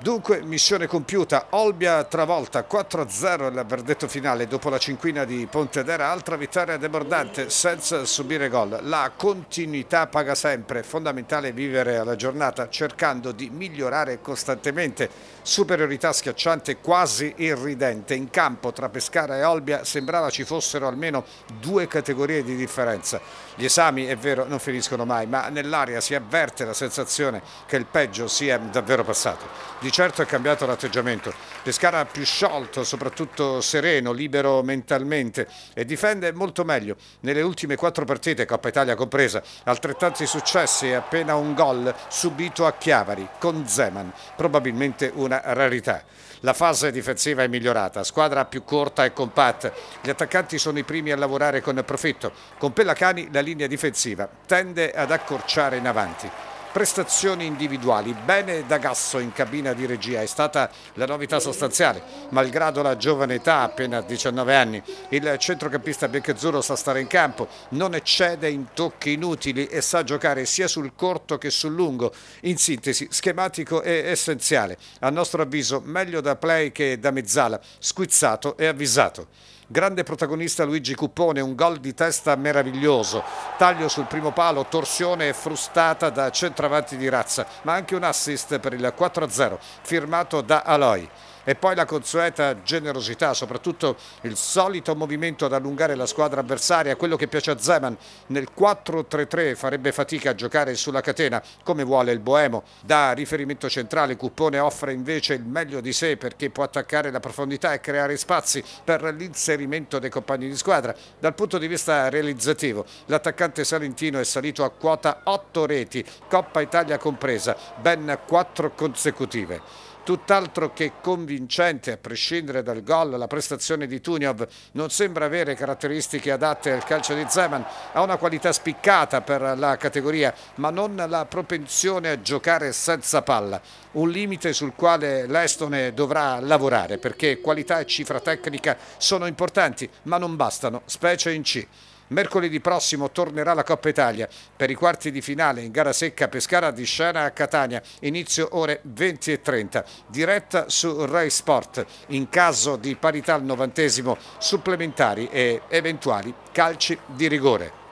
Dunque missione compiuta, Olbia travolta 4-0 il verdetto finale dopo la cinquina di Pontedera, altra vittoria debordante senza subire gol. La continuità paga sempre, fondamentale vivere alla giornata cercando di migliorare costantemente. Superiorità schiacciante quasi irridente, in campo tra Pescara e Olbia sembrava ci fossero almeno due categorie di differenza. Gli esami è vero non finiscono mai ma nell'aria si avverte la sensazione che il peggio sia davvero passato. Di certo è cambiato l'atteggiamento. Pescara più sciolto, soprattutto sereno, libero mentalmente e difende molto meglio. Nelle ultime quattro partite, Coppa Italia compresa, altrettanti successi e appena un gol subito a Chiavari con Zeman, probabilmente una rarità. La fase difensiva è migliorata, squadra più corta e compatta. Gli attaccanti sono i primi a lavorare con profitto. Con Pellacani la linea difensiva tende ad accorciare in avanti prestazioni individuali. Bene da Gasso in cabina di regia, è stata la novità sostanziale, malgrado la giovane età, appena 19 anni. Il centrocampista biancazzurro sa stare in campo, non eccede in tocchi inutili e sa giocare sia sul corto che sul lungo. In sintesi, schematico e essenziale. A nostro avviso, meglio da play che da mezzala, squizzato e avvisato grande protagonista Luigi Cuppone, un gol di testa meraviglioso, taglio sul primo palo, torsione frustata da centravanti di razza, ma anche un assist per il 4-0 firmato da Aloi e poi la consueta generosità, soprattutto il solito movimento ad allungare la squadra avversaria, quello che piace a Zeman nel 4-3-3 farebbe fatica a giocare sulla catena come vuole il Boemo. Da riferimento centrale Cuppone offre invece il meglio di sé perché può attaccare la profondità e creare spazi per l'inserimento dei compagni di squadra. Dal punto di vista realizzativo l'attaccante salentino è salito a quota 8 reti, Coppa Italia compresa, ben 4 consecutive tutt'altro che convincente, a prescindere dal gol, la prestazione di Tuniov non sembra avere caratteristiche adatte al calcio di Zeman, ha una qualità spiccata per la categoria, ma non la propensione a giocare senza palla, un limite sul quale l'Estone dovrà lavorare perché qualità e cifra tecnica sono importanti, ma non bastano, specie in C. Mercoledì prossimo tornerà la Coppa Italia per i quarti di finale in gara secca Pescara di Scena a Catania, inizio ore 20.30, diretta su Rai Sport, in caso di parità al novantesimo, supplementari e eventuali calci di rigore.